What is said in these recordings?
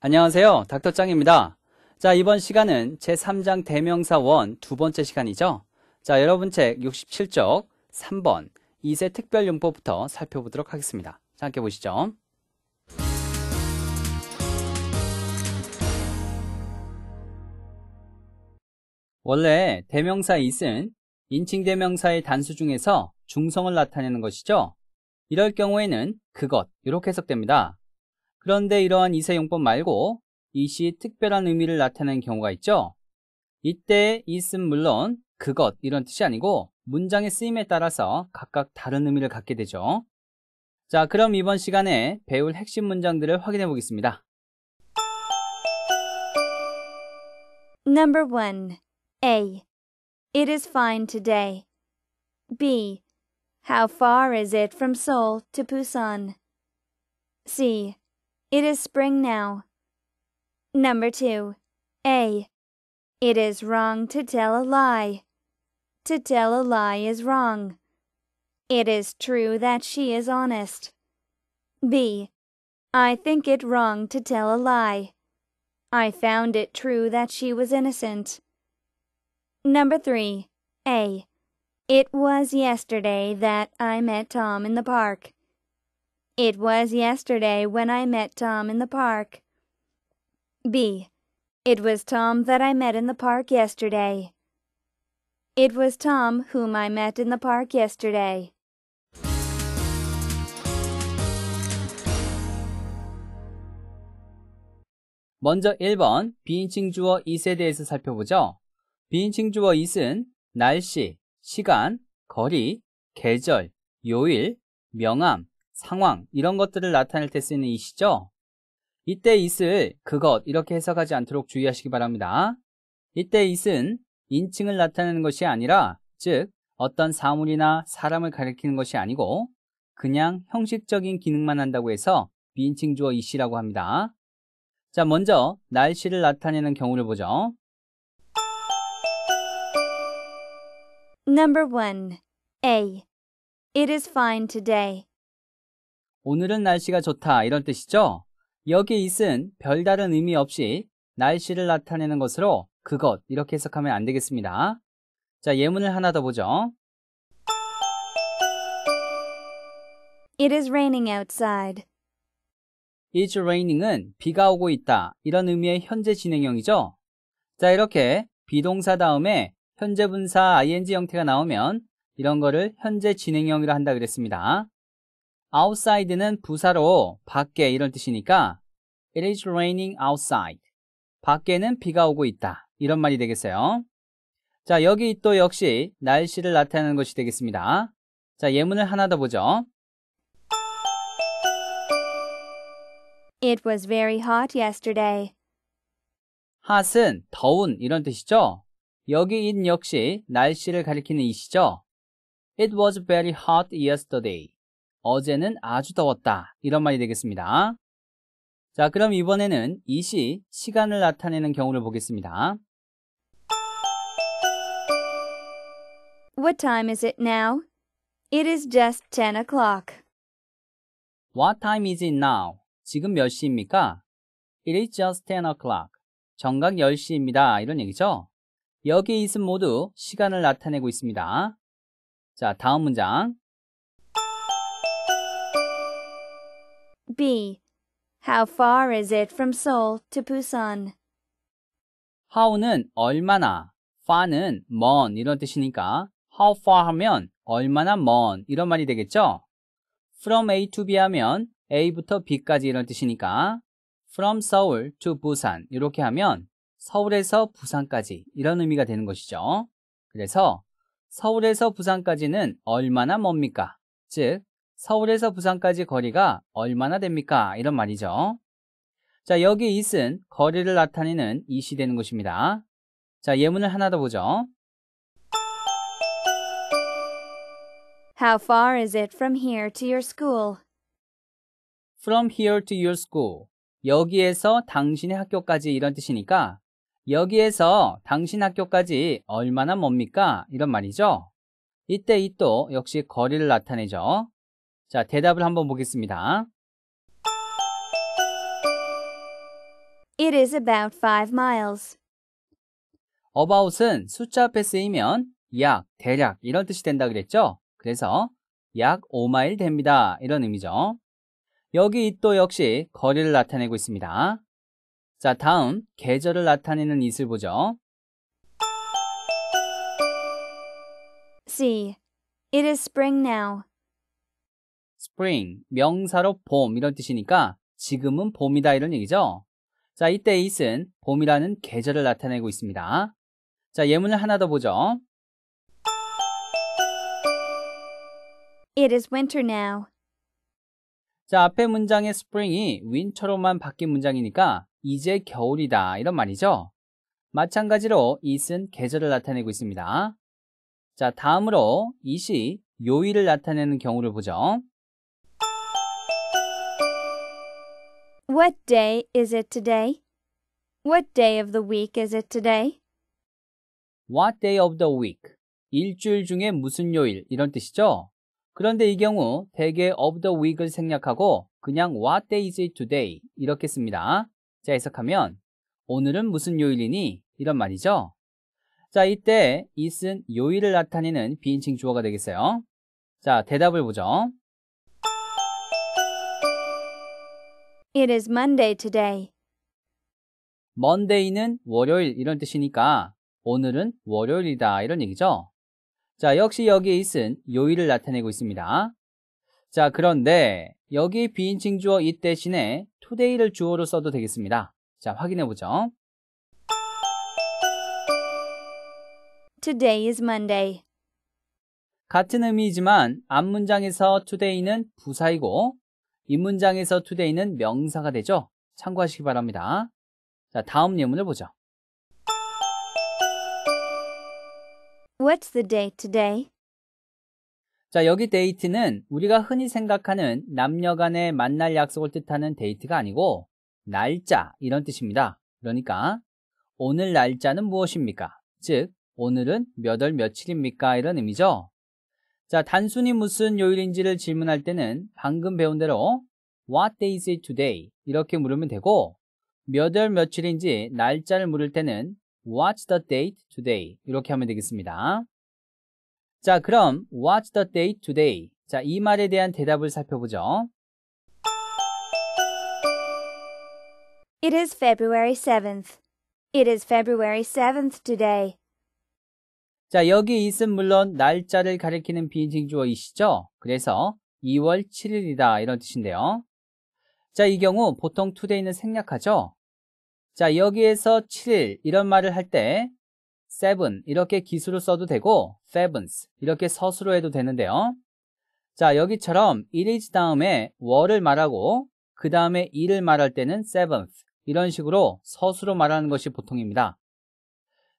안녕하세요. 닥터짱입니다. 자, 이번 시간은 제3장 대명사 1두 번째 시간이죠. 자, 여러분 책 67쪽 3번 2세 특별용법부터 살펴보도록 하겠습니다. 자, 함께 보시죠. 원래 대명사 이은 인칭대명사의 단수 중에서 중성을 나타내는 것이죠. 이럴 경우에는 그것 이렇게 해석됩니다. 그런데 이러한 이세 용법 말고 이시 특별한 의미를 나타내는 경우가 있죠. 이때 이은 물론 그것 이런 뜻이 아니고 문장의 쓰임에 따라서 각각 다른 의미를 갖게 되죠. 자, 그럼 이번 시간에 배울 핵심 문장들을 확인해 보겠습니다. Number 1. A. It is fine today. B. How far is it from Seoul to Busan? C. It is spring now. Number two. A. It is wrong to tell a lie. To tell a lie is wrong. It is true that she is honest. B. I think it wrong to tell a lie. I found it true that she was innocent. Number three. A. It was yesterday that I met Tom in the park. It was yesterday when I met Tom in the park. B. It was Tom that I met in the park yesterday. It was Tom whom I met in the park yesterday. 먼저 1번 비인칭 주어 is에 대해서 살펴보죠. 비인칭 주어 is은 날씨, 시간, 거리, 계절, 요일, 명암, 상황 이런 것들을 나타낼 때 쓰는 이시죠. 이때 이슬 그것 이렇게 해석하지 않도록 주의하시기 바랍니다. 이때 이슬은 인칭을 나타내는 것이 아니라 즉 어떤 사물이나 사람을 가리키는 것이 아니고 그냥 형식적인 기능만 한다고 해서 미인칭 주어 이라고 합니다. 자 먼저 날씨를 나타내는 경우를 보죠. Number 1. A. It is fine today. 오늘은 날씨가 좋다 이런 뜻이죠. 여기 i s 은 별다른 의미 없이 날씨를 나타내는 것으로 그것 이렇게 해석하면 안 되겠습니다. 자, 예문을 하나 더 보죠. It is raining outside. It's raining은 비가 오고 있다 이런 의미의 현재 진행형이죠. 자, 이렇게 비동사 다음에 현재 분사 ing 형태가 나오면 이런 거를 현재 진행형이라 한다 그랬습니다. outside는 부사로 밖에 이런 뜻이니까 it is raining outside. 밖에는 비가 오고 있다. 이런 말이 되겠어요. 자, 여기 또 역시 날씨를 나타내는 것이 되겠습니다. 자, 예문을 하나 더 보죠. It was very hot yesterday. 핫은 더운 이런 뜻이죠. 여기 in 역시 날씨를 가리키는 이시죠. It was very hot yesterday. 어제는 아주 더웠다. 이런 말이 되겠습니다. 자, 그럼 이번에는 이시 시간을 나타내는 경우를 보겠습니다. What time is it now? It is just 10 o'clock. What time is it now? 지금 몇 시입니까? It is just 10 o'clock. 정각 10시입니다. 이런 얘기죠. 여기 있음 모두 시간을 나타내고 있습니다. 자, 다음 문장. B. How far is it from Seoul to Busan? how는 얼마나, far는 먼 이런 뜻이니까 how far 하면 얼마나 먼 이런 말이 되겠죠? from A to B 하면 A부터 B까지 이런 뜻이니까 from Seoul to Busan 이렇게 하면 서울에서 부산까지 이런 의미가 되는 것이죠. 그래서 서울에서 부산까지는 얼마나 멉니까? 즉 서울에서 부산까지 거리가 얼마나 됩니까? 이런 말이죠. 자, 여기 i 이은 거리를 나타내는 이시 되는 것입니다. 자, 예문을 하나 더 보죠. How far is it from here to your school? From here to your school. 여기에서 당신의 학교까지 이런 뜻이니까 여기에서 당신 학교까지 얼마나 멉니까? 이런 말이죠. 이때 이 또 역시 거리를 나타내죠. 자, 대답을 한번 보겠습니다. It is about f miles. about은 숫자 앞에 쓰이면 약, 대략 이런 뜻이 된다 그랬죠? 그래서 약 5마일 됩니다. 이런 의미죠. 여기 또 역시 거리를 나타내고 있습니다. 자, 다음 계절을 나타내는 이슬 보죠. See. It is spring now. spring 명사로 봄 이런 뜻이니까 지금은 봄이다 이런 얘기죠. 자, 이때 it은 봄이라는 계절을 나타내고 있습니다. 자, 예문을 하나 더 보죠. It is winter now. 자, 앞에 문장의 spring이 winter로만 바뀐 문장이니까 이제 겨울이다 이런 말이죠. 마찬가지로 it은 계절을 나타내고 있습니다. 자, 다음으로 it이 요일을 나타내는 경우를 보죠. What day is it today? What day of the week is it today? What day of the week? 일주일 중에 무슨 요일 이런 뜻이죠. 그런데 이 경우 대개 of the week을 생략하고 그냥 what day is it today 이렇게 씁니다. 자 해석하면 오늘은 무슨 요일이니 이런 말이죠. 자 이때 is은 요일을 나타내는 비인칭 주어가 되겠어요. 자 대답을 보죠. It is Monday today. Monday는 월요일 이런 뜻이니까 오늘은 월요일이다 이런 얘기죠. 자, 역시 여기에 있은 요일을 나타내고 있습니다. 자, 그런데 여기 비인칭 주어 이 대신에 today를 주어로 써도 되겠습니다. 자, 확인해 보죠. Today is Monday. 같은 의미이지만 앞 문장에서 today는 부사이고 이 문장에서 today는 명사가 되죠. 참고하시기 바랍니다. 자, 다음 예문을 보죠. What's the d a t today? 자, 여기 데이트는 우리가 흔히 생각하는 남녀 간의 만날 약속을 뜻하는 데이트가 아니고 날짜 이런 뜻입니다. 그러니까 오늘 날짜는 무엇입니까? 즉, 오늘은 몇월 며칠입니까? 이런 의미죠. 자, 단순히 무슨 요일인지를 질문할 때는 방금 배운 대로 What day is it today? 이렇게 물으면 되고 몇월 며칠인지 날짜를 물을 때는 What's the date today? 이렇게 하면 되겠습니다. 자, 그럼 What's the date today? 자, 이 말에 대한 대답을 살펴보죠. It is February 7th. It is February 7th today. 자, 여기 있은 물론 날짜를 가리키는 비행칭주어이시죠 그래서 2월 7일이다 이런 뜻인데요. 자, 이 경우 보통 투데이는 생략하죠? 자, 여기에서 7일 이런 말을 할 때 7 이렇게 기수로 써도 되고 7 이렇게 서술로 해도 되는데요. 자, 여기처럼 1 t i 다음에 월을 말하고 그 다음에 일을 말할 때는 7 t h 이런 식으로 서술로 말하는 것이 보통입니다.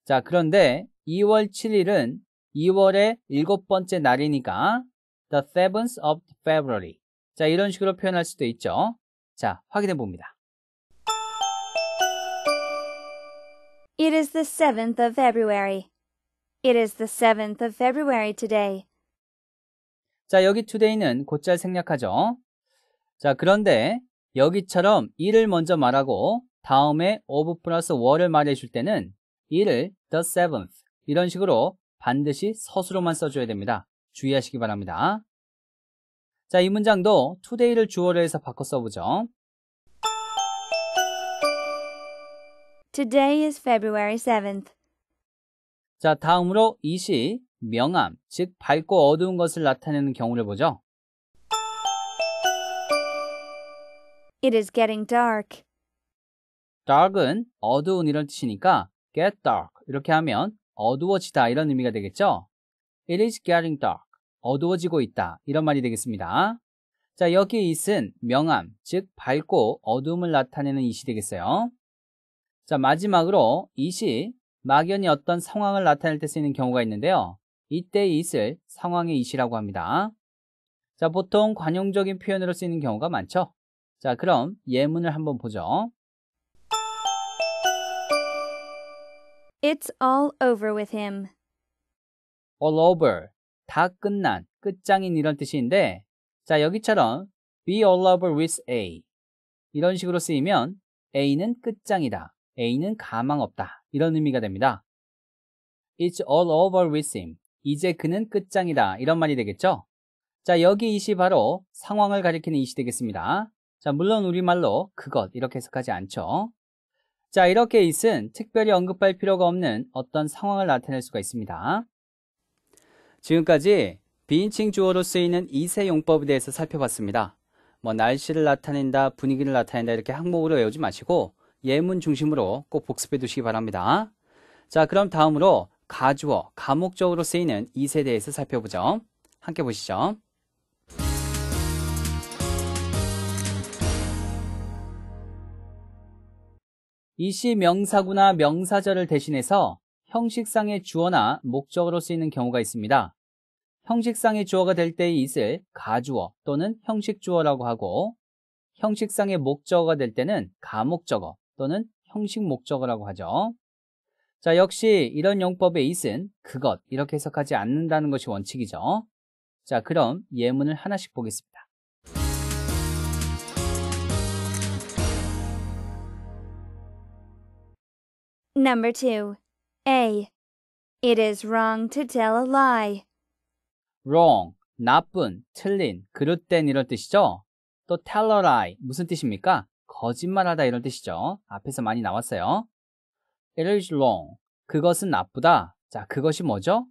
자, 그런데 2월 7일은 2월의 일곱 번째 날이니까 the 7th of February. 자, 이런 식으로 표현할 수도 있죠. 자, 확인해 봅니다. It is the 7th of February. It is the 7th of February today. 자, 여기 today는 곧잘 생략하죠. 자, 그런데 여기처럼 일을 먼저 말하고 다음에 of 플러스 월을 말해 줄 때는 이를 the 7th, 이런 식으로 반드시 서술어만 써줘야 됩니다. 주의하시기 바랍니다. 자, 이 문장도 today를 주어로 해서 바꿔 써보죠. Today is February 7th. 자, 다음으로 이시 명암, 즉 밝고 어두운 것을 나타내는 경우를 보죠. It is getting dark. dark은 어두운 이런 뜻이니까 get dark 이렇게 하면 어두워지다 이런 의미가 되겠죠? It is getting dark. 어두워지고 있다. 이런 말이 되겠습니다. 자, 여기 이은 명암, 즉 밝고 어둠을 나타내는 이시 되겠어요. 자, 마지막으로 이시 막연히 어떤 상황을 나타낼 때 쓰이는 경우가 있는데요. 이때 이을 상황의 이시라고 합니다. 자, 보통 관용적인 표현으로 쓰이는 경우가 많죠. 자, 그럼 예문을 한번 보죠. It's all over with him. all over 다 끝난 끝장인 이런 뜻인데 자 여기처럼 be all over with A 이런 식으로 쓰이면 A는 끝장이다 A는 가망 없다 이런 의미가 됩니다 It's all over with him 이제 그는 끝장이다 이런 말이 되겠죠 자 여기 이시 바로 상황을 가리키는 이시 되겠습니다 자 물론 우리말로 그것 이렇게 해석하지 않죠 자, 이렇게 이은 특별히 언급할 필요가 없는 어떤 상황을 나타낼 수가 있습니다. 지금까지 비인칭 주어로 쓰이는 이 세 용법에 대해서 살펴봤습니다. 뭐 날씨를 나타낸다, 분위기를 나타낸다 이렇게 항목으로 외우지 마시고 예문 중심으로 꼭 복습해 두시기 바랍니다. 자, 그럼 다음으로 가주어, 감목적으로 쓰이는 이세 대해서 살펴보죠. 함께 보시죠. 이시 명사구나 명사절을 대신해서 형식상의 주어나 목적으로 쓰이는 경우가 있습니다. 형식상의 주어가 될때의 이슬 가주어 또는 형식주어라고 하고 형식상의 목적어가 될 때는 가목적어 또는 형식목적어라고 하죠. 자, 역시 이런 용법의 이은 그것 이렇게 해석하지 않는다는 것이 원칙이죠. 자, 그럼 예문을 하나씩 보겠습니다. Number 2. A. It is wrong to tell a lie. wrong, 나쁜, 틀린, 그릇된 이런 뜻이죠. 또 tell a lie, 무슨 뜻입니까? 거짓말하다 이런 뜻이죠. 앞에서 많이 나왔어요. It is wrong, 그것은 나쁘다. 자, 그것이 뭐죠?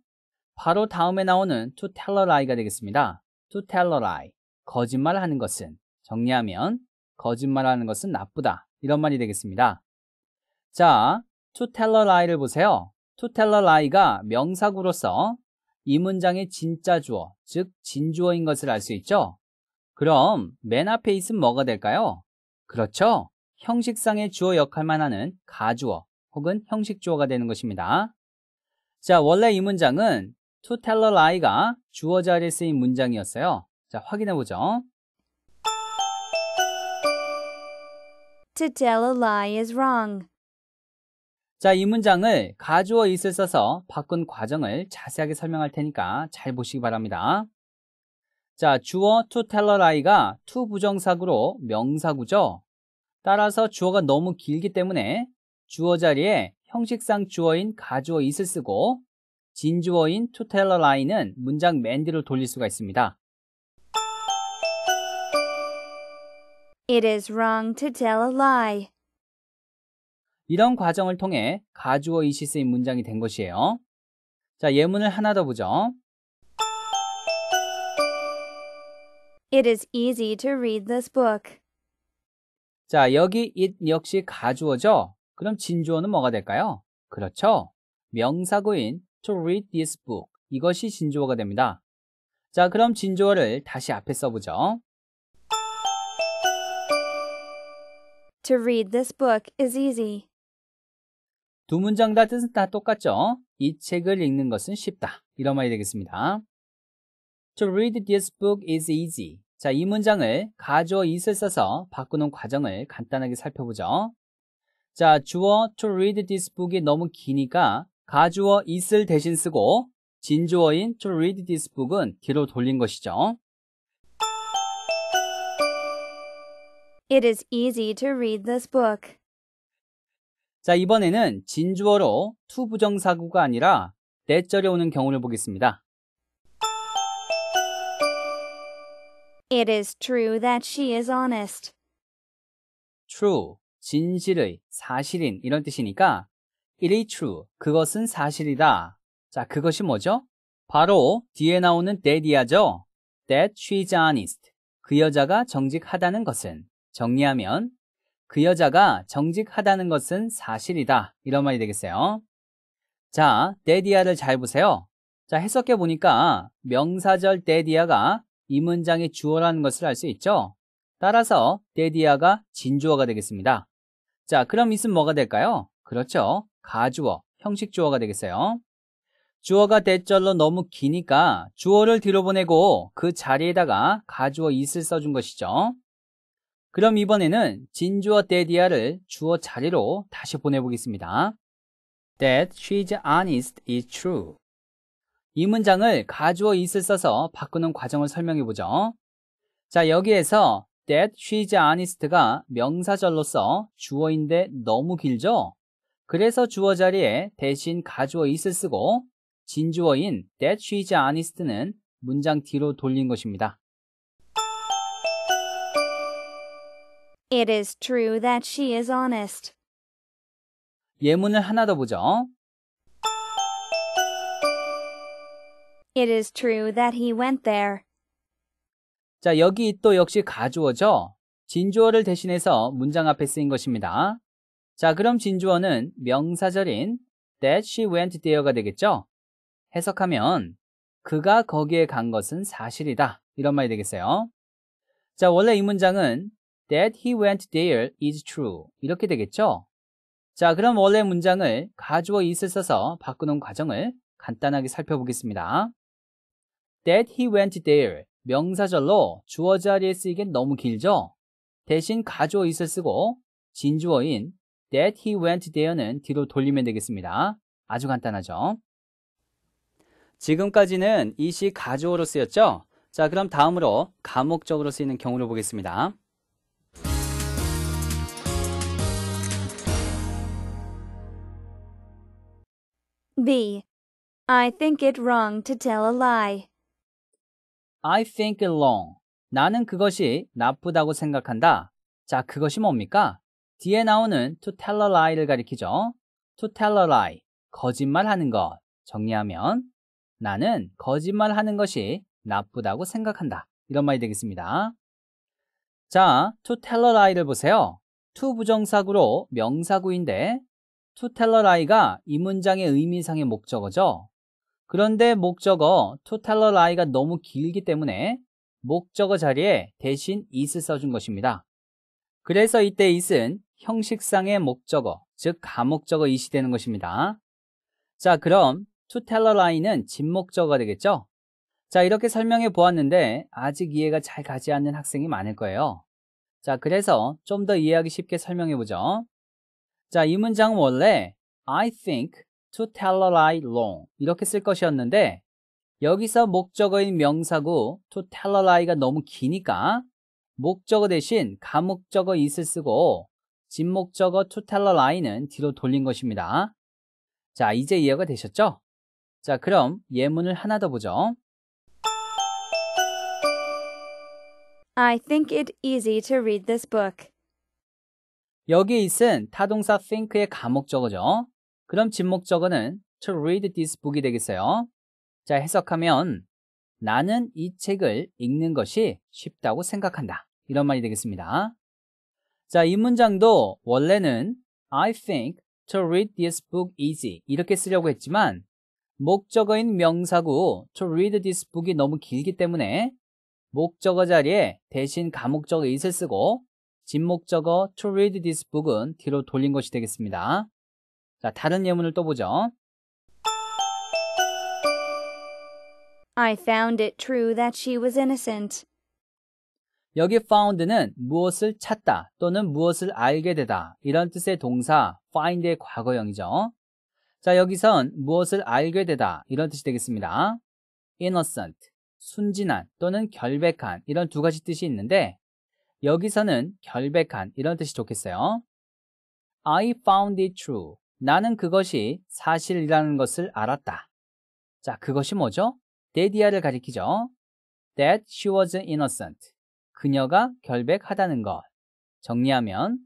바로 다음에 나오는 to tell a lie가 되겠습니다. to tell a lie, 거짓말하는 것은 정리하면 거짓말하는 것은 나쁘다 이런 말이 되겠습니다. 자, to tell a lie를 보세요. to tell a lie가 명사구로서 이 문장의 진짜 주어, 즉 진주어인 것을 알 수 있죠. 그럼 맨 앞에 있으면 뭐가 될까요? 그렇죠. 형식상의 주어 역할만 하는 가주어 혹은 형식주어가 되는 것입니다. 자, 원래 이 문장은 to tell a lie가 주어 자리에 쓰인 문장이었어요. 자, 확인해 보죠. To tell a lie is wrong. 자, 이 문장을 가주어 있을 써서 바꾼 과정을 자세하게 설명할 테니까 잘 보시기 바랍니다. 자, 주어 to tell a l i 가 to 부정사구로 명사구죠. 따라서 주어가 너무 길기 때문에 주어 자리에 형식상 주어인 가주어 있을 쓰고 진주어인 to tell a l i 는 문장 맨 뒤로 돌릴 수가 있습니다. It is wrong to tell a lie. 이런 과정을 통해 가주어 이시스의 문장이 된 것이에요. 자, 예문을 하나 더 보죠. It is easy to read this book. 자, 여기 it 역시 가주어죠? 그럼 진주어는 뭐가 될까요? 그렇죠. 명사구인 to read this book. 이것이 진주어가 됩니다. 자, 그럼 진주어를 다시 앞에 써보죠. To read this book is easy. 두 문장 다 뜻은 다 똑같죠? 이 책을 읽는 것은 쉽다. 이런 말이 되겠습니다. To read this book is easy. 자, 이 문장을 가져 is을 써서 바꾸는 과정을 간단하게 살펴보죠. 자, 주어 to read this book이 너무 기니까 가주어 is을 대신 쓰고 진주어인 to read this book은 뒤로 돌린 것이죠. It is easy to read this book. 자, 이번에는 진주어로 투부정사구가 아니라 넷절이 오는 경우를 보겠습니다. It is true that she is honest. true, 진실의, 사실인 이런 뜻이니까 it is true, 그것은 사실이다. 자, 그것이 뭐죠? 바로 뒤에 나오는 that이야죠. that she's honest, 그 여자가 정직하다는 것은 정리하면 그 여자가 정직하다는 것은 사실이다. 이런 말이 되겠어요. 자, 데디아를 잘 보세요. 자, 해석해 보니까 명사절 데디아가 이 문장의 주어라는 것을 알 수 있죠. 따라서 데디아가 진주어가 되겠습니다. 자, 그럼 있음 뭐가 될까요? 그렇죠. 가주어, 형식 주어가 되겠어요. 주어가 대절로 너무 기니까 주어를 뒤로 보내고 그 자리에다가 가주어 있을 써준 것이죠. 그럼 이번에는 진주어 데디아를 주어 자리로 다시 보내보겠습니다. That she's honest is true. 이 문장을 가주어 is을 써서 바꾸는 과정을 설명해 보죠. 자, 여기에서 that she's honest가 명사절로서 주어인데 너무 길죠? 그래서 주어 자리에 대신 가주어 is을 쓰고 진주어인 that she's honest는 문장 뒤로 돌린 것입니다. It is true that she is honest. 예문을 하나 더 보죠. It is true that he went there. 자, 여기 또 역시 가주어죠. 진주어를 대신해서 문장 앞에 쓰인 것입니다. 자, 그럼 진주어는 명사절인 that she went there가 되겠죠? 해석하면 그가 거기에 간 것은 사실이다. 이런 말이 되겠어요. 자, 원래 이 문장은 That he went there is true. 이렇게 되겠죠? 자, 그럼 원래 문장을 가주어 is을 써서 바꾸는 과정을 간단하게 살펴보겠습니다. That he went there. 명사절로 주어 자리에 쓰이긴 너무 길죠? 대신 가주어 is을 쓰고 진주어인 that he went there는 뒤로 돌리면 되겠습니다. 아주 간단하죠? 지금까지는 이 시 가주어로 쓰였죠? 자, 그럼 다음으로 감목적으로 쓰이는 경우를 보겠습니다. B. I think it wrong to tell a lie. I think it wrong. 나는 그것이 나쁘다고 생각한다. 자, 그것이 뭡니까? 뒤에 나오는 to tell a lie를 가리키죠. to tell a lie. 거짓말하는 것. 정리하면 나는 거짓말하는 것이 나쁘다고 생각한다. 이런 말이 되겠습니다. 자, to tell a lie를 보세요. to 부정사구로 명사구인데 투텔러라이가 이 문장의 의미상의 목적어죠. 그런데 목적어 투텔러라이가 너무 길기 때문에 목적어 자리에 대신 is 써준 것입니다. 그래서 이때 is는 형식상의 목적어, 즉 가목적어 이시 되는 것입니다. 자, 그럼 to tell a lie는 진목적어가 되겠죠? 자, 이렇게 설명해 보았는데 아직 이해가 잘 가지 않는 학생이 많을 거예요. 자, 그래서 좀 더 이해하기 쉽게 설명해 보죠. 자, 이 문장은 원래 I think to tell a lie long 이렇게 쓸 것이었는데 여기서 목적어인 명사구 to tell a lie가 너무 기니까 목적어 대신 감목적어 is을 쓰고 진목적어 to tell a lie는 뒤로 돌린 것입니다. 자, 이제 이해가 되셨죠? 자, 그럼 예문을 하나 더 보죠. I think it easy to read this book. 여기 있은 타동사 think의 감목적어죠 그럼 진목적어는 to read this book이 되겠어요. 자, 해석하면 나는 이 책을 읽는 것이 쉽다고 생각한다. 이런 말이 되겠습니다. 자, 이 문장도 원래는 I think to read this book easy 이렇게 쓰려고 했지만 목적어인 명사구 to read this book이 너무 길기 때문에 목적어 자리에 대신 감목적어 이을 쓰고 진목적어 to read this book은 뒤로 돌린 것이 되겠습니다. 자, 다른 예문을 또 보죠. I found it true that she was innocent. 여기 found는 무엇을 찾다 또는 무엇을 알게 되다 이런 뜻의 동사 find의 과거형이죠. 자, 여기선 무엇을 알게 되다 이런 뜻이 되겠습니다. innocent, 순진한 또는 결백한 이런 두 가지 뜻이 있는데 여기서는 결백한 이런 뜻이 좋겠어요. I found it true. 나는 그것이 사실이라는 것을 알았다. 자, 그것이 뭐죠? 데디아를 가리키죠. That she was innocent. 그녀가 결백하다는 것. 정리하면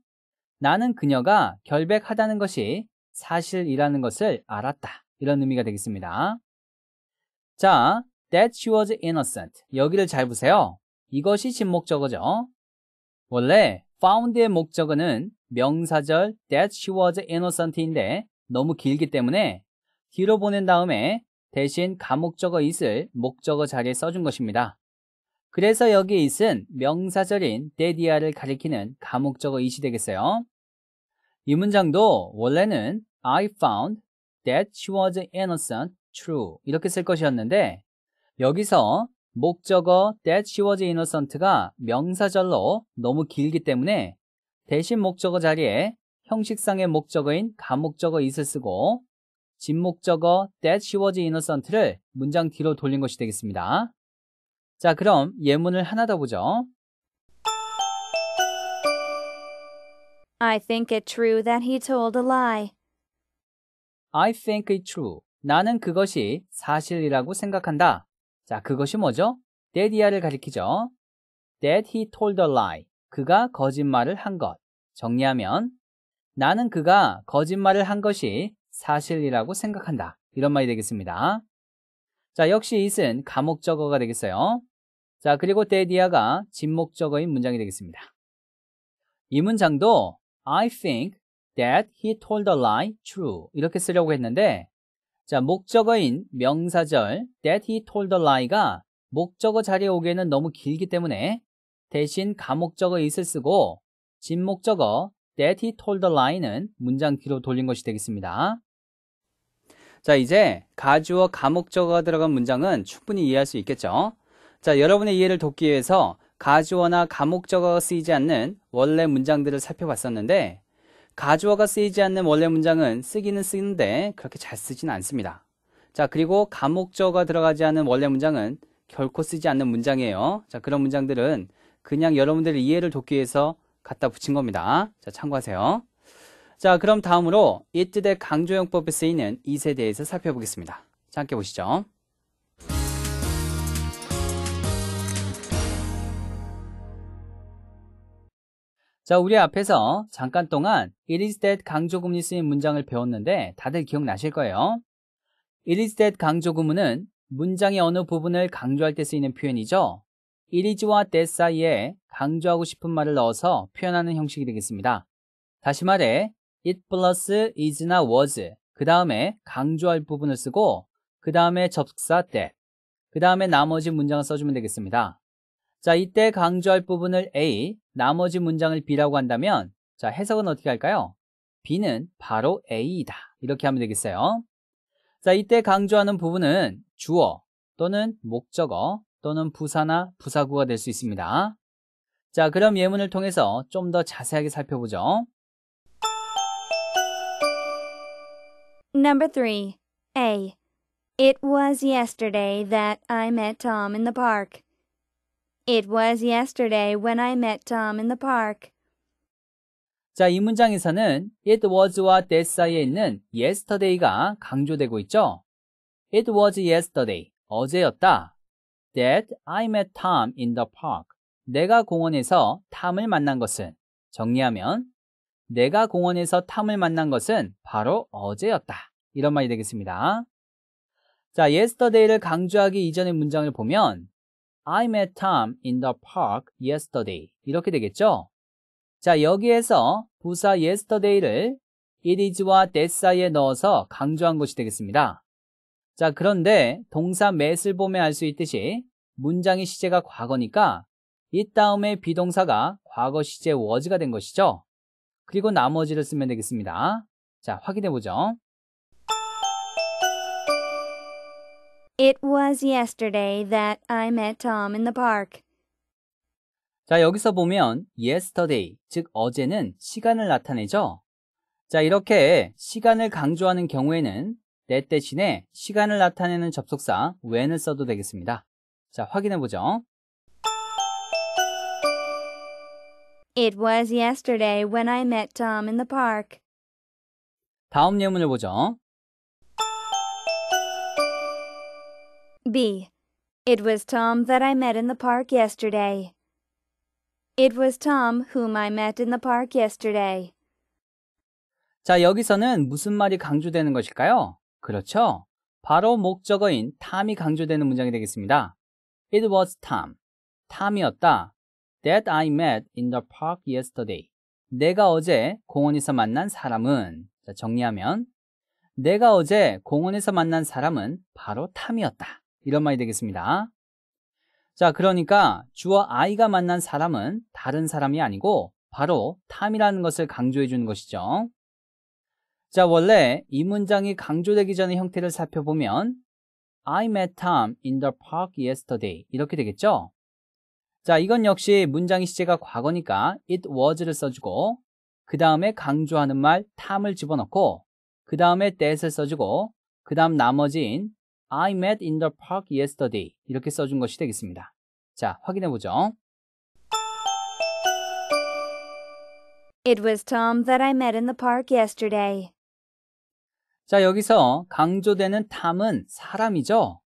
나는 그녀가 결백하다는 것이 사실이라는 것을 알았다. 이런 의미가 되겠습니다. 자, that she was innocent. 여기를 잘 보세요. 이것이 진목적어죠. 원래 found의 목적어는 명사절 that she was innocent인데 너무 길기 때문에 뒤로 보낸 다음에 대신 감목적어 is을 목적어 자리에 써준 것입니다. 그래서 여기 is은 명사절인 that이야를 가리키는 감목적어 is이 되겠어요. 이 문장도 원래는 I found that she was innocent true 이렇게 쓸 것이었는데 여기서 목적어 that she was innocent가 명사절로 너무 길기 때문에 대신 목적어 자리에 형식상의 목적어인 가목적어 is을 쓰고 진목적어 that she was innocent를 문장 뒤로 돌린 것이 되겠습니다. 자, 그럼 예문을 하나 더 보죠. I think it true that he told a lie. I think it true. 나는 그것이 사실이라고 생각한다. 자, 그것이 뭐죠? 데디아를 가리키죠. That he told a lie. 그가 거짓말을 한 것. 정리하면 나는 그가 거짓말을 한 것이 사실이라고 생각한다. 이런 말이 되겠습니다. 자, 역시 이은 감옥적어가 되겠어요. 자, 그리고 데디아가 진목적어인 문장이 되겠습니다. 이 문장도 I think that he told a lie true 이렇게 쓰려고 했는데 자, 목적어인 명사절 that he told a lie가 목적어 자리에 오기에는 너무 길기 때문에 대신 가목적어 it을 쓰고 진목적어 that he told a lie는 문장 뒤로 돌린 것이 되겠습니다. 자, 이제 가주어 가목적어가 들어간 문장은 충분히 이해할 수 있겠죠? 자, 여러분의 이해를 돕기 위해서 가주어나 가목적어가 쓰이지 않는 원래 문장들을 살펴봤었는데 가주어가 쓰이지 않는 원래 문장은 쓰기는 쓰는데 그렇게 잘 쓰진 않습니다. 자, 그리고 감옥저어가 들어가지 않은 원래 문장은 결코 쓰지 않는 문장이에요. 자, 그런 문장들은 그냥 여러분들의 이해를 돕기 위해서 갖다 붙인 겁니다. 자, 참고하세요. 자, 그럼 다음으로 이 뜻의 강조용법에 쓰이는 이에 대해서 살펴보겠습니다. 자, 함께 보시죠. 자, 우리 앞에서 잠깐 동안 it is that 강조구문이 쓰인 문장을 배웠는데 다들 기억나실 거예요. it is that 강조구문은 문장의 어느 부분을 강조할 때 쓰이는 표현이죠. it is와 that 사이에 강조하고 싶은 말을 넣어서 표현하는 형식이 되겠습니다. 다시 말해 it plus is나 was 그 다음에 강조할 부분을 쓰고 그 다음에 접속사 that 그 다음에 나머지 문장을 써주면 되겠습니다. 자, 이때 강조할 부분을 A, 나머지 문장을 B라고 한다면 자, 해석은 어떻게 할까요? B는 바로 A이다. 이렇게 하면 되겠어요. 자, 이때 강조하는 부분은 주어 또는 목적어 또는 부사나 부사구가 될 수 있습니다. 자, 그럼 예문을 통해서 좀 더 자세하게 살펴보죠. Number 3. A. It was yesterday that I met Tom in the park. It was yesterday when I met Tom in the park. 자, 이 문장에서는 it was와 that 사이에 있는 yesterday가 강조되고 있죠. It was yesterday. 어제였다. That I met Tom in the park. 내가 공원에서 탐을 만난 것은 정리하면 내가 공원에서 탐을 만난 것은 바로 어제였다. 이런 말이 되겠습니다. 자, yesterday를 강조하기 이전의 문장을 보면 I met Tom in the park yesterday. 이렇게 되겠죠? 자, 여기에서 부사 yesterday를 it is와 that 사이에 넣어서 강조한 것이 되겠습니다. 자, 그런데 동사 met을 보면 알 수 있듯이 문장의 시제가 과거니까 이 다음에 비동사가 과거 시제 was가 된 것이죠. 그리고 나머지를 쓰면 되겠습니다. 자, 확인해 보죠. It was yesterday that I met Tom in the park. 자, 여기서 보면 yesterday, 즉 어제는 시간을 나타내죠. 자, 이렇게 시간을 강조하는 경우에는 that 대신에 시간을 나타내는 접속사 when을 써도 되겠습니다. 자, 확인해 보죠. It was yesterday when I met Tom in the park. 다음 예문을 보죠. B. It was Tom that I met in the park yesterday. It was Tom whom I met in the park yesterday. 자, 여기서는 무슨 말이 강조되는 것일까요? 그렇죠. 바로 목적어인 Tom이 강조되는 문장이 되겠습니다. It was Tom. Tom이었다. That I met in the park yesterday. 내가 어제 공원에서 만난 사람은 자, 정리하면 내가 어제 공원에서 만난 사람은 바로 탐이었다. 이런 말이 되겠습니다. 자, 그러니까 주어 I가 만난 사람은 다른 사람이 아니고 바로 탐이라는 것을 강조해 주는 것이죠. 자, 원래 이 문장이 강조되기 전의 형태를 살펴보면 I met Tom in the park yesterday 이렇게 되겠죠? 자, 이건 역시 문장의 시제가 과거니까 it was를 써주고 그 다음에 강조하는 말 Tom을 집어넣고 그 다음에 that을 써주고 그 다음 나머지인 I met in the park yesterday. 이렇게 써준 것이 되겠습니다. 자, 확인해 보죠. It was Tom that I met in the park yesterday. 자, 여기서 강조되는 탐은 사람이죠.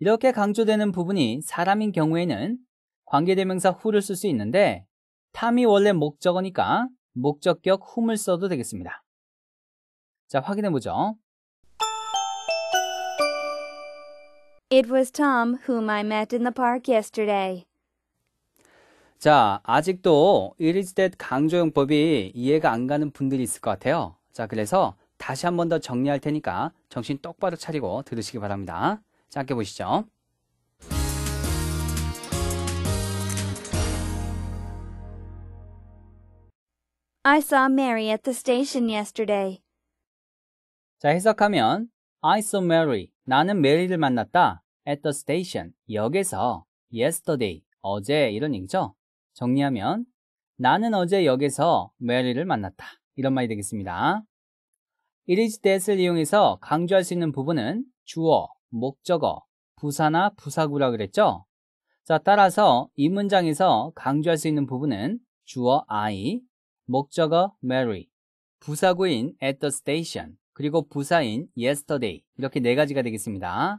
이렇게 강조되는 부분이 사람인 경우에는 관계대명사 who를 쓸 수 있는데 탐이 원래 목적어니까 목적격 whom을 써도 되겠습니다. 자, 확인해 보죠. It was Tom whom I met in the park yesterday. 자, 아직도 it is that 강조용법이 이해가 안 가는 분들이 있을 것 같아요. 자, 그래서 다시 한번 더 정리할 테니까 정신 똑바로 차리고 들으시기 바랍니다. 짧게 보시죠. I saw Mary at the station yesterday. 자, 해석하면 I saw Mary. 나는 메리를 만났다. at the station. 역에서 yesterday. 어제 이런 얘기죠. 정리하면 나는 어제 역에서 메리를 만났다. 이런 말이 되겠습니다. it is that을 이용해서 강조할 수 있는 부분은 주어, 목적어, 부사나 부사구라 그랬죠? 자, 따라서 이 문장에서 강조할 수 있는 부분은 주어 I, 목적어 Mary, 부사구인 at the station, 그리고 부사인 yesterday 이렇게 네 가지가 되겠습니다.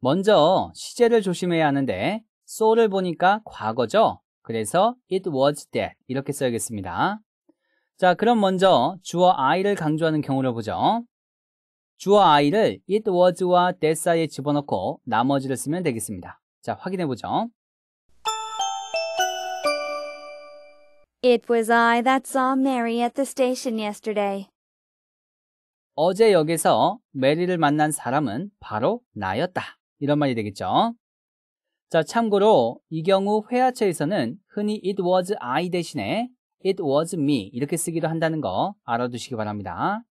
먼저 시제를 조심해야 하는데 so를 보니까 과거죠. 그래서 it was that 이렇게 써야겠습니다. 자, 그럼 먼저 주어 I를 강조하는 경우를 보죠. 주어 I를 it was와 that 사이에 집어넣고 나머지를 쓰면 되겠습니다. 자, 확인해 보죠. It was I that saw Mary at the station yesterday. 어제 역에서 메리를 만난 사람은 바로 나였다. 이런 말이 되겠죠. 자, 참고로 이 경우 회화체에서는 흔히 it was I 대신에 it was me 이렇게 쓰기도 한다는 거 알아두시기 바랍니다.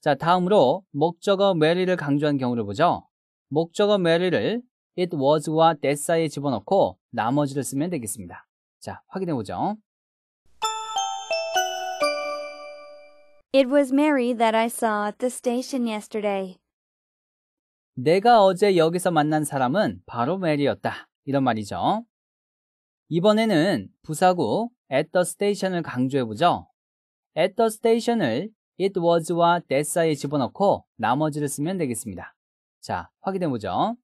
자, 다음으로 목적어 메리를 강조한 경우를 보죠. 목적어 메리를 it was와 that 사이에 집어넣고 나머지를 쓰면 되겠습니다. 자, 확인해 보죠. It was Mary that I saw at the station yesterday. 내가 어제 여기서 만난 사람은 바로 메리였다. 이런 말이죠. 이번에는 부사구 at the station을 강조해보죠. at the station을 it was와 that 사이에 집어넣고 나머지를 쓰면 되겠습니다. 자, 확인해보죠.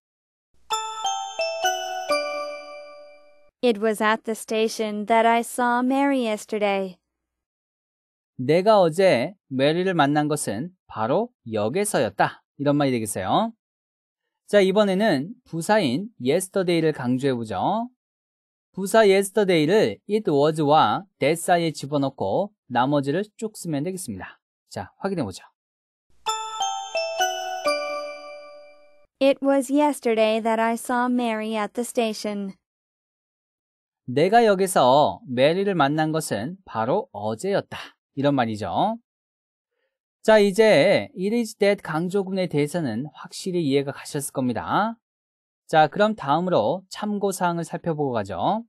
It was at the station that I saw Mary yesterday. 내가 어제 메리를 만난 것은 바로 역에서였다. 이런 말이 되겠어요. 자, 이번에는 부사인 yesterday를 강조해보죠. 부사 yesterday를 it was와 that 사이에 집어넣고 나머지를 쭉 쓰면 되겠습니다. 자, 확인해보죠. It was yesterday that I saw Mary at the station. 내가 여기서 메리를 만난 것은 바로 어제였다. 이런 말이죠. 자, 이제 It is that 강조군에 대해서는 확실히 이해가 가셨을 겁니다. 자, 그럼 다음으로 참고사항을 살펴보고 가죠.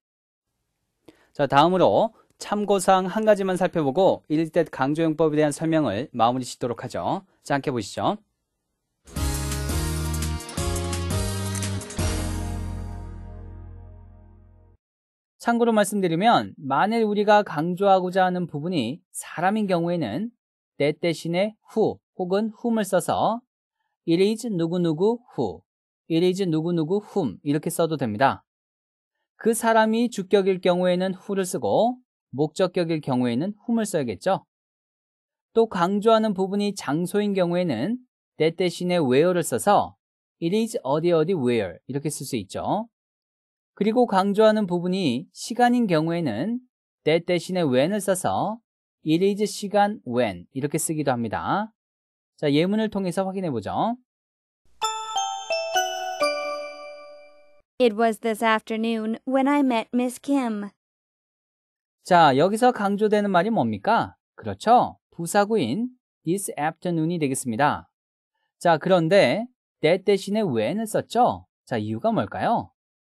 자, 다음으로 참고사항 한 가지만 살펴보고 It is that 강조용법에 대한 설명을 마무리 짓도록 하죠. 자, 함께 보시죠. 참고로 말씀드리면 만일 우리가 강조하고자 하는 부분이 사람인 경우에는 내 대신에 who 혹은 whom을 써서 it is 누구누구 who, it is 누구누구 whom 이렇게 써도 됩니다. 그 사람이 주격일 경우에는 who를 쓰고 목적격일 경우에는 whom을 써야겠죠. 또 강조하는 부분이 장소인 경우에는 that 대신에 where를 써서 it is 어디 어디 where 이렇게 쓸 수 있죠. 그리고 강조하는 부분이 시간인 경우에는 that 대신에 when을 써서 it is 시간 when 이렇게 쓰기도 합니다. 자, 예문을 통해서 확인해 보죠. It was this afternoon when I met Miss Kim. 자, 여기서 강조되는 말이 뭡니까? 그렇죠. 부사구인 this afternoon이 되겠습니다. 자, 그런데 that 대신에 when을 썼죠? 자, 이유가 뭘까요?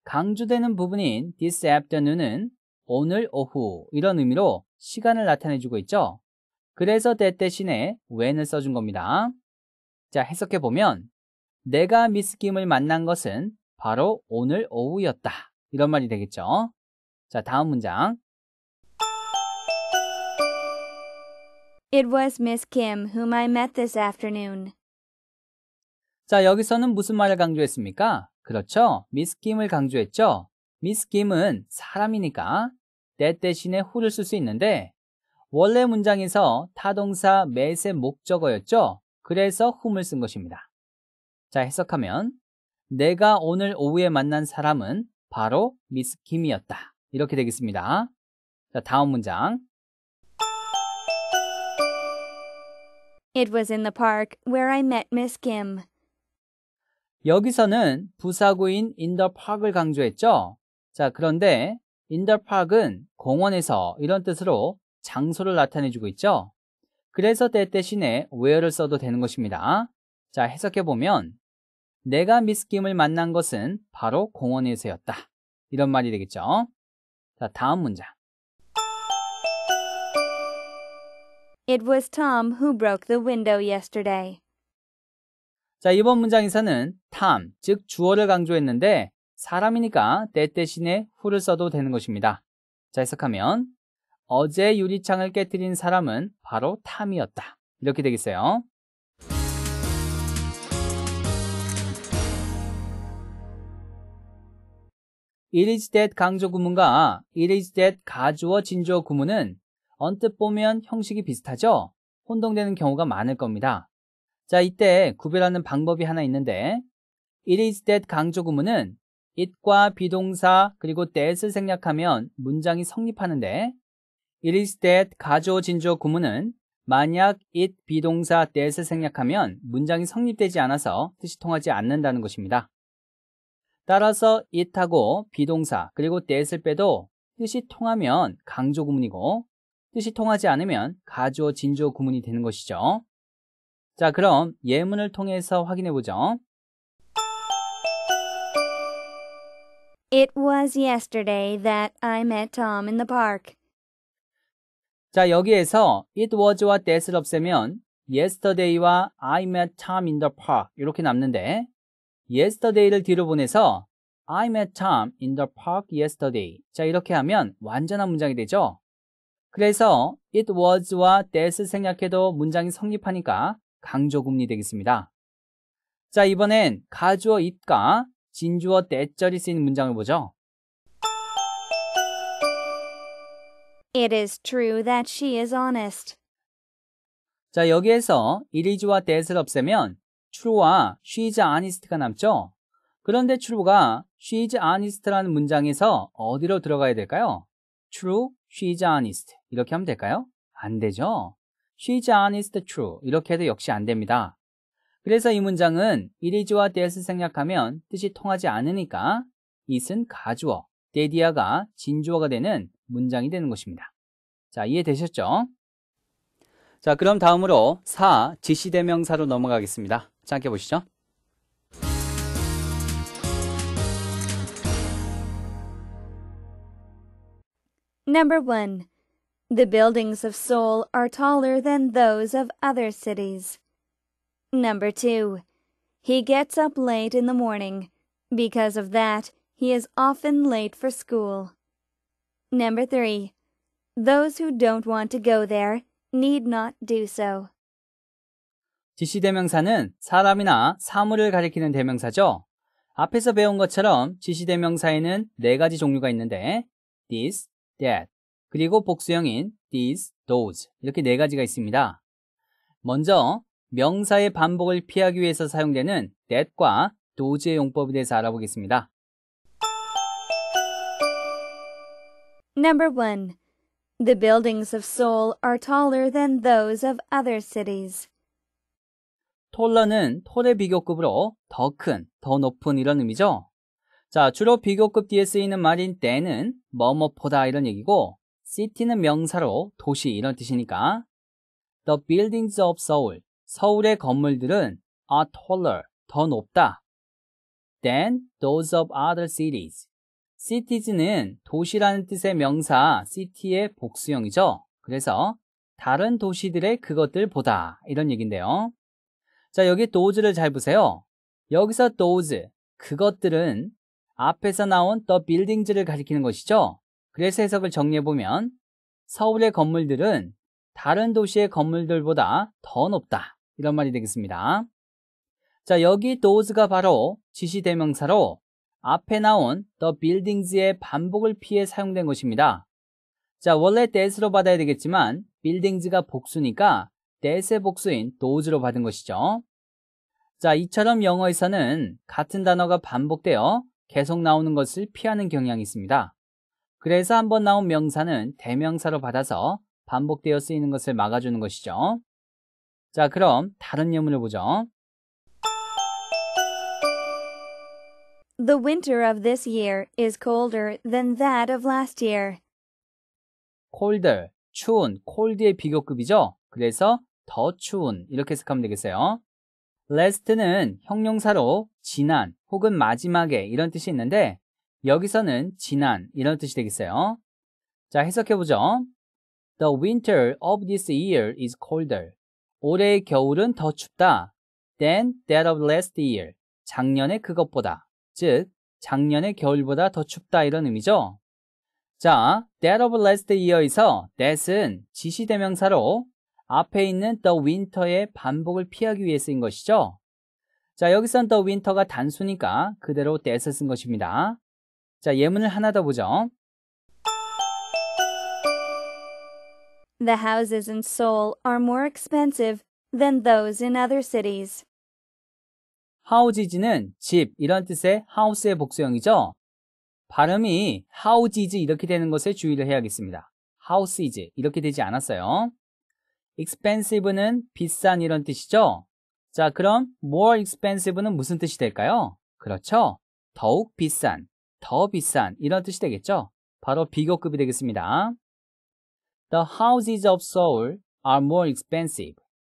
강조되는 부분인 this afternoon은 오늘 오후 이런 의미로 시간을 나타내주고 있죠. 그래서 that 대신에 when을 써준 겁니다. 자, 해석해 보면 내가 미스 김을 만난 것은 바로 오늘 오후였다. 이런 말이 되겠죠. 자, 다음 문장. It was Miss Kim whom I met this afternoon. 자, 여기서는 무슨 말을 강조했습니까? 그렇죠? 미스김을 강조했죠? 미스김은 사람이니까 that 대신에 who를 쓸 수 있는데 원래 문장에서 타동사 met의 목적어였죠? 그래서 whom을 쓴 것입니다. 자, 해석하면 내가 오늘 오후에 만난 사람은 바로 미스김이었다. 이렇게 되겠습니다. 자, 다음 문장. It was in the park where I met Miss Kim. 여기서는 부사구인 인더팍을 파 강조했죠. 자, 그런데 인더팍은 파 공원에서 이런 뜻으로 장소를 나타내주고 있죠. 그래서 때 대신에 where를 써도 되는 것입니다. 자, 해석해보면 내가 미스김을 만난 것은 바로 공원에서였다. 이런 말이 되겠죠. 자, 다음 문장. It was Tom who broke the window yesterday. 자, 이번 문장에서는 t i m 즉 주어를 강조했는데 사람이니까 때 대신에 who를 써도 되는 것입니다. 자, 해석하면 어제 유리창을 깨뜨린 사람은 바로 탐이었다. 이렇게 되겠어요. it is that 강조 구문과 it is that 가주어 진주어 구문은 언뜻 보면 형식이 비슷하죠? 혼동되는 경우가 많을 겁니다. 자, 이때 구별하는 방법이 하나 있는데 it is that 강조 구문은 it과 비동사 그리고 that을 생략하면 문장이 성립하는데 it is that 가조 진조 구문은 만약 it 비동사 that을 생략하면 문장이 성립되지 않아서 뜻이 통하지 않는다는 것입니다. 따라서 it하고 비동사 그리고 that을 빼도 뜻이 통하면 강조 구문이고 뜻이 통하지 않으면 가조 진조 구문이 되는 것이죠. 자, 그럼 예문을 통해서 확인해 보죠. It was yesterday that I met Tom in the park. 자, 여기에서 it was와 that을 없애면 yesterday와 I met Tom in the park 이렇게 남는데 yesterday를 뒤로 보내서 I met Tom in the park yesterday. 자, 이렇게 하면 완전한 문장이 되죠. 그래서 it was와 that을 생략해도 문장이 성립하니까 강조금리 되겠습니다. 자, 이번엔 가주어 입과 진주어 대절리쓰인 문장을 보죠. It is true that she is honest. 자, 여기에서 이리주와 that을 없애면 true와 she's honest가 남죠? 그런데 true가 she's honest라는 문장에서 어디로 들어가야 될까요? true, she's honest. 이렇게 하면 될까요? 안 되죠? 쉬지 않이스 true 이렇게 해도 역시 안 됩니다. 그래서 이 문장은 이리즈와 데스 생략하면 뜻이 통하지 않으니까 이은 가주어, 데디아가 진주어가 되는 문장이 되는 것입니다. 자, 이해되셨죠? 자, 그럼 다음으로 사 지시대명사로 넘어가겠습니다. 짧게 보시죠. 1. The buildings of Seoul are taller than those of other cities. Number two, he gets up late in the morning. Because of that, he is often late for school. Number three, those who don't want to go there need not do so. 지시 대명사는 사람이나 사물을 가리키는 대명사죠. 앞에서 배운 것처럼 지시 대명사에는 네 가지 종류가 있는데 this, that, 그리고 복수형인 these, those 이렇게 네 가지가 있습니다. 먼저 명사의 반복을 피하기 위해서 사용되는 that과 t h o s e 의 용법에 대해서 알아보겠습니다. Number 1. The buildings of Seoul are taller than those of other cities. 톨러는 톨의 비교급으로 더 큰, 더 높은 이런 의미죠. 자, 주로 비교급 뒤에 쓰이는 말인 때는 뭐뭐보다 이런 얘기고 city는 명사로 도시 이런 뜻이니까 The buildings of Seoul, 서울의 건물들은 are taller, 더 높다 than those of other cities. cities는 도시라는 뜻의 명사 city의 복수형이죠. 그래서 다른 도시들의 그것들보다 이런 얘기인데요. 자, 여기 those를 잘 보세요. 여기서 those, 그것들은 앞에서 나온 the buildings를 가리키는 것이죠. 그래서 해석을 정리해보면 서울의 건물들은 다른 도시의 건물들보다 더 높다. 이런 말이 되겠습니다. 자, 여기 those가 바로 지시대명사로 앞에 나온 the buildings의 반복을 피해 사용된 것입니다. 자, 원래 that로 받아야 되겠지만 buildings가 복수니까 that의 복수인 those로 받은 것이죠. 자, 이처럼 영어에서는 같은 단어가 반복되어 계속 나오는 것을 피하는 경향이 있습니다. 그래서 한번 나온 명사는 대명사로 받아서 반복되어 쓰이는 것을 막아주는 것이죠. 자, 그럼 다른 예문을 보죠. The winter of this year is colder than that of last year. colder, 추운, cold의 비교급이죠. 그래서 더 추운 이렇게 해석하면 되겠어요. last는 형용사로 지난 혹은 마지막에 이런 뜻이 있는데 여기서는 지난 이런 뜻이 되겠어요. 자, 해석해 보죠. The winter of this year is colder. 올해의 겨울은 더 춥다. than that of last year. 작년의 그것보다. 즉, 작년의 겨울보다 더 춥다 이런 의미죠. 자, that of last year에서 that은 지시대명사로 앞에 있는 the winter의 반복을 피하기 위해 쓰인 것이죠. 자, 여기선 the winter가 단수니까 그대로 that을 쓴 것입니다. 자, 예문을 하나 더 보죠. The houses in Seoul are more expensive than those in other cities. houges는 집 이런 뜻의 house의 복수형이죠. 발음이 houses 이렇게 되는 것에 주의를 해야겠습니다. houses 이렇게 되지 않았어요. expensive는 비싼 이런 뜻이죠. 자, 그럼 more expensive는 무슨 뜻이 될까요? 그렇죠. 더욱 비싼, 더 비싼 이런 뜻이 되겠죠? 바로 비교급이 되겠습니다. The houses of Seoul are more expensive.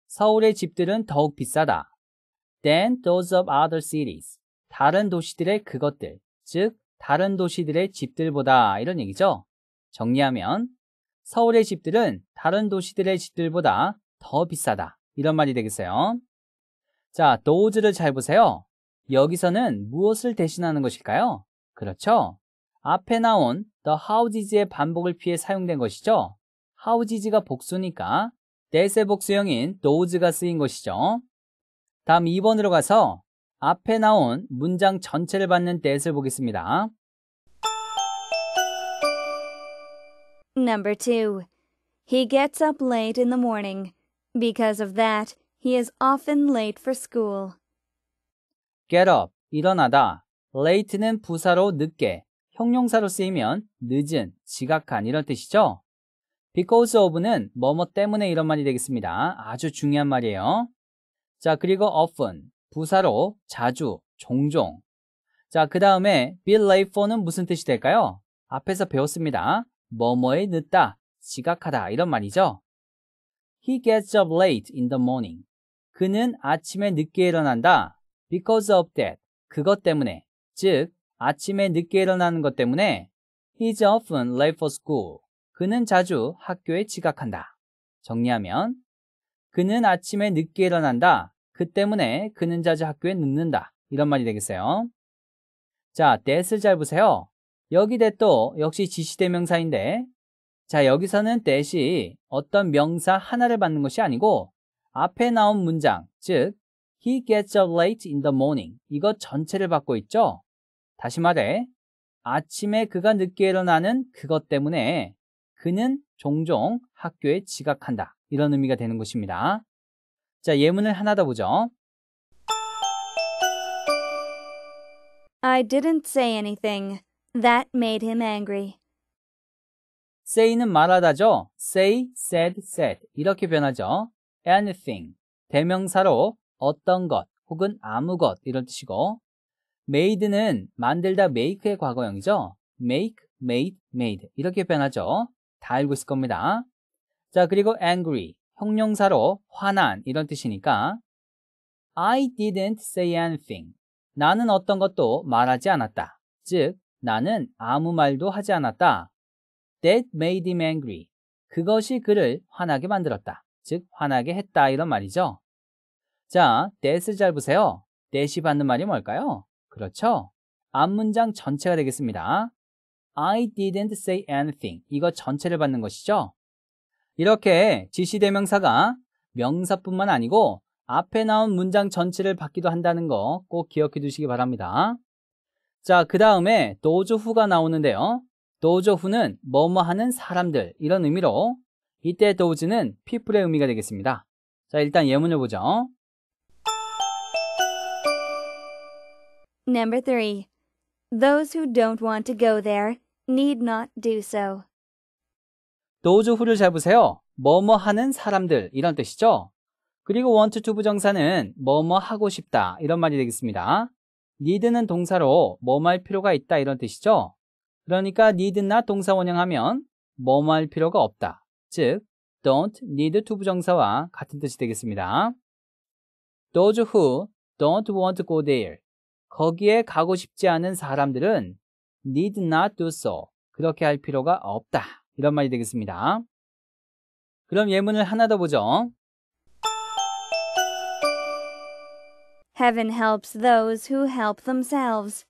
서울의 집들은 더욱 비싸다. than those of other cities. 다른 도시들의 그것들, 즉 다른 도시들의 집들보다 이런 얘기죠. 정리하면 서울의 집들은 다른 도시들의 집들보다 더 비싸다. 이런 말이 되겠어요. 자, those를 잘 보세요. 여기서는 무엇을 대신하는 것일까요? 그렇죠? 앞에 나온 the houses의 반복을 피해 사용된 것이죠. houses가 복수니까 that의 복수형인 those가 쓰인 것이죠. 다음 2번으로 가서 앞에 나온 문장 전체를 받는 that을 보겠습니다. Number 2. He gets up late in the morning. Because of that, he is often late for school. get up, 일어나다 late는 부사로 늦게, 형용사로 쓰이면 늦은, 지각한 이런 뜻이죠. because of는 뭐뭐 때문에 이런 말이 되겠습니다. 아주 중요한 말이에요. 자, 그리고 often, 부사로 자주, 종종. 자, 그 다음에 be late for는 무슨 뜻이 될까요? 앞에서 배웠습니다. 뭐뭐에 늦다, 지각하다 이런 말이죠. He gets up late in the morning. 그는 아침에 늦게 일어난다. Because of that. 그것 때문에. 즉 아침에 늦게 일어나는 것 때문에 he's often late for school. 그는 자주 학교에 지각한다. 정리하면 그는 아침에 늦게 일어난다. 그 때문에 그는 자주 학교에 늦는다. 이런 말이 되겠어요. 자, that을 잘 보세요. 여기 that도 역시 지시대명사인데 자, 여기서는 that이 어떤 명사 하나를 받는 것이 아니고 앞에 나온 문장, 즉 he gets up late in the morning 이것 전체를 받고 있죠. 다시 말해, 아침에 그가 늦게 일어나는 그것 때문에 그는 종종 학교에 지각한다. 이런 의미가 되는 것입니다. 자, 예문을 하나 더 보죠. I didn't say anything. That made him angry. say는 말하다죠. say, said, said 이렇게 변하죠. anything 대명사로 어떤 것 혹은 아무것 이런 뜻이고 made는 만들다 make의 과거형이죠. make, made, made 이렇게 변하죠. 다 알고 있을 겁니다. 자, 그리고 angry 형용사로 화난 이런 뜻이니까 I didn't say anything. 나는 어떤 것도 말하지 않았다. 즉, 나는 아무 말도 하지 않았다. That made him angry. 그것이 그를 화나게 만들었다. 즉, 화나게 했다. 이런 말이죠. 자, that을 잘 보세요. that이 받는 말이 뭘까요? 그렇죠? 앞 문장 전체가 되겠습니다. I didn't say anything. 이거 전체를 받는 것이죠. 이렇게 지시대명사가 명사뿐만 아니고 앞에 나온 문장 전체를 받기도 한다는 거 꼭 기억해 두시기 바랍니다. 자, 그 다음에 도조후가 나오는데요. 도조후는 뭐뭐 하는 사람들 이런 의미로 이때 도즈는 우 people의 의미가 되겠습니다. 자, 일단 예문을 보죠. Number 3. Those who don't want to go there need not do so. those who를 잘 보세요. 뭐뭐 하는 사람들 이런 뜻이죠. 그리고 want to 부정사는 뭐뭐 하고 싶다 이런 말이 되겠습니다. need는 동사로 뭐뭐 할 필요가 있다 이런 뜻이죠. 그러니까 need나 동사 원형하면 뭐뭐 할 필요가 없다. 즉 don't need to 부정사와 같은 뜻이 되겠습니다. Those who don't want to go there 거기에 가고 싶지 않은 사람들은 need not do so. 그렇게 할 필요가 없다. 이런 말이 되겠습니다. 그럼 예문을 하나 더 보죠. Heaven helps those who help themselves.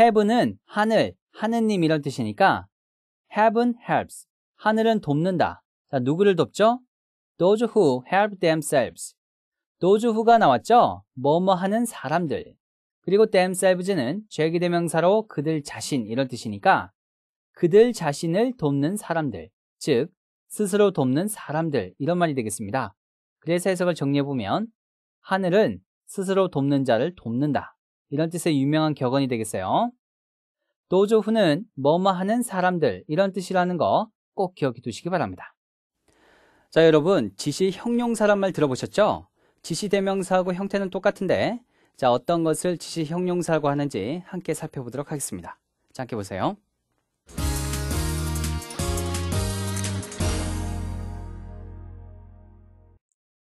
heaven은 하늘, 하느님 이런 뜻이니까 heaven helps. 하늘은 돕는다. 자, 누구를 돕죠? those who help themselves. those who가 나왔죠? 뭐 뭐 하는 사람들. 그리고 themselves는 죄기 대명사로 그들 자신 이런 뜻이니까 그들 자신을 돕는 사람들, 즉 스스로 돕는 사람들 이런 말이 되겠습니다. 그래서 해석을 정리해보면 하늘은 스스로 돕는 자를 돕는다 이런 뜻의 유명한 격언이 되겠어요. 노조후는 뭐뭐 하는 사람들 이런 뜻이라는 거 꼭 기억해 두시기 바랍니다. 자 여러분 지시 형용사란 말 들어보셨죠? 지시 대명사하고 형태는 똑같은데 자, 어떤 것을 지시 형용사라고 하는지 함께 살펴보도록 하겠습니다. 자, 함께 보세요.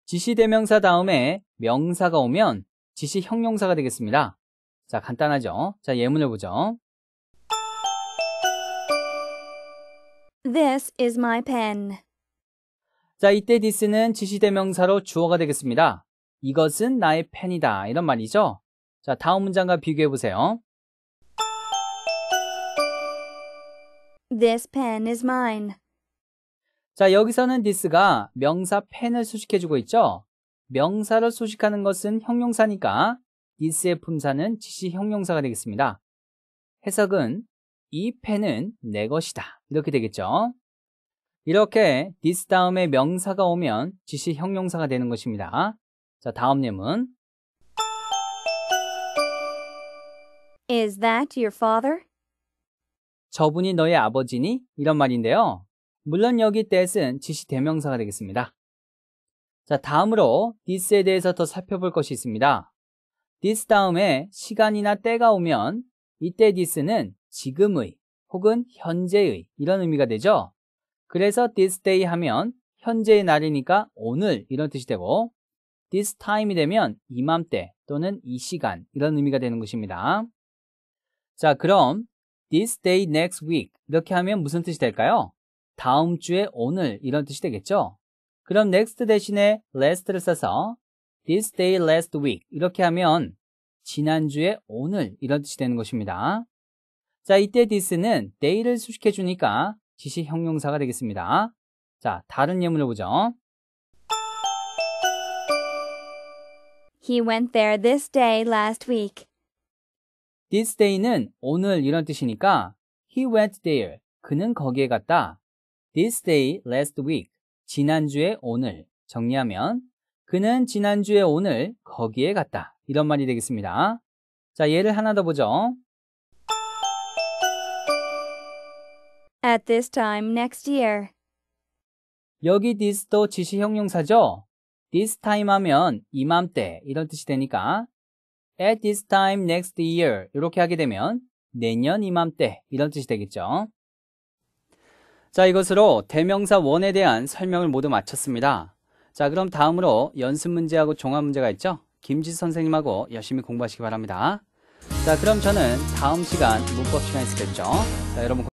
지시 대명사 다음에 명사가 오면 지시 형용사가 되겠습니다. 자, 간단하죠? 자, 예문을 보죠. This is my pen. 자, 이때 this는 지시 대명사로 주어가 되겠습니다. 이것은 나의 펜이다. 이런 말이죠. 자, 다음 문장과 비교해 보세요. This pen is mine. 자, 여기서는 this가 명사 펜을 수식해 주고 있죠. 명사를 수식하는 것은 형용사니까 this의 품사는 지시 형용사가 되겠습니다. 해석은 이 펜은 내 것이다. 이렇게 되겠죠. 이렇게 this 다음에 명사가 오면 지시 형용사가 되는 것입니다. 자, 다음 예문. Is that your father? 저분이 너의 아버지니? 이런 말인데요. 물론 여기 that은 지시 대명사가 되겠습니다. 자, 다음으로 this에 대해서 더 살펴볼 것이 있습니다. this 다음에 시간이나 때가 오면 이때 this는 지금의 혹은 현재의 이런 의미가 되죠. 그래서 this day 하면 현재의 날이니까 오늘 이런 뜻이 되고 this time이 되면 이맘때 또는 이 시간 이런 의미가 되는 것입니다. 자, 그럼 this day next week 이렇게 하면 무슨 뜻이 될까요? 다음 주에 오늘 이런 뜻이 되겠죠? 그럼 next 대신에 last를 써서 this day last week 이렇게 하면 지난주에 오늘 이런 뜻이 되는 것입니다. 자, 이때 this는 day를 수식해 주니까 지시 형용사가 되겠습니다. 자, 다른 예문을 보죠. He went there this day last week. This day는 오늘 이런 뜻이니까 he went there. 그는 거기에 갔다. This day last week. 지난주에 오늘. 정리하면 그는 지난주에 오늘 거기에 갔다. 이런 말이 되겠습니다. 자, 예를 하나 더 보죠. At this time next year. 여기 this도 지시 형용사죠? this time 하면 이맘때 이런 뜻이 되니까 at this time next year 이렇게 하게 되면 내년 이맘때 이런 뜻이 되겠죠. 자, 이것으로 대명사 1에 대한 설명을 모두 마쳤습니다. 자, 그럼 다음으로 연습 문제하고 종합 문제가 있죠? 김지 수 선생님하고 열심히 공부하시기 바랍니다. 자, 그럼 저는 다음 시간 문법 시간이 있겠죠? 자, 여러분